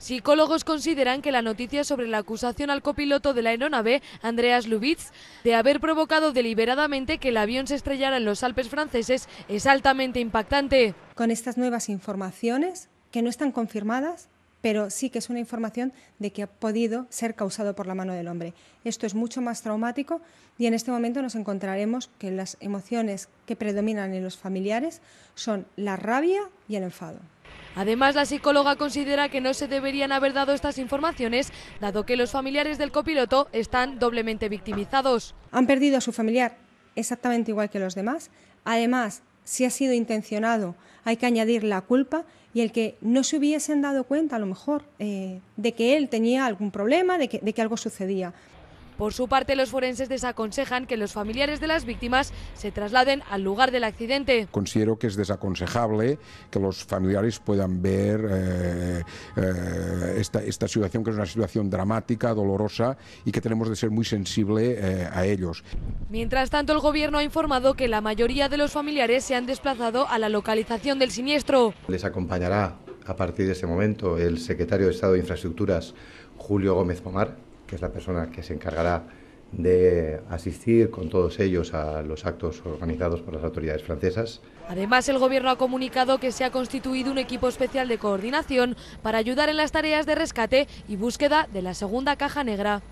Psicólogos consideran que la noticia sobre la acusación al copiloto de la aeronave, Andreas Lubitz, de haber provocado deliberadamente que el avión se estrellara en los Alpes franceses es altamente impactante. Con estas nuevas informaciones, que no están confirmadas, pero sí que es una información de que ha podido ser causado por la mano del hombre. Esto es mucho más traumático y en este momento nos encontraremos que las emociones que predominan en los familiares son la rabia y el enfado. Además, la psicóloga considera que no se deberían haber dado estas informaciones, dado que los familiares del copiloto están doblemente victimizados. Han perdido a su familiar exactamente igual que los demás. Además, si ha sido intencionado, hay que añadir la culpa y el que no se hubiesen dado cuenta, a lo mejor, eh, de que él tenía algún problema, de que, de que algo sucedía. Por su parte, los forenses desaconsejan que los familiares de las víctimas se trasladen al lugar del accidente. Considero que es desaconsejable que los familiares puedan ver eh, eh, esta, situación, que es una situación dramática, dolorosa y que tenemos de ser muy sensibles eh, a ellos. Mientras tanto, el Gobierno ha informado que la mayoría de los familiares se han desplazado a la localización del siniestro. Les acompañará a partir de ese momento el secretario de Estado de Infraestructuras, Julio Gómez Pomar, que es la persona que se encargará de asistir con todos ellos a los actos organizados por las autoridades francesas. Además, el Gobierno ha comunicado que se ha constituido un equipo especial de coordinación para ayudar en las tareas de rescate y búsqueda de la segunda caja negra.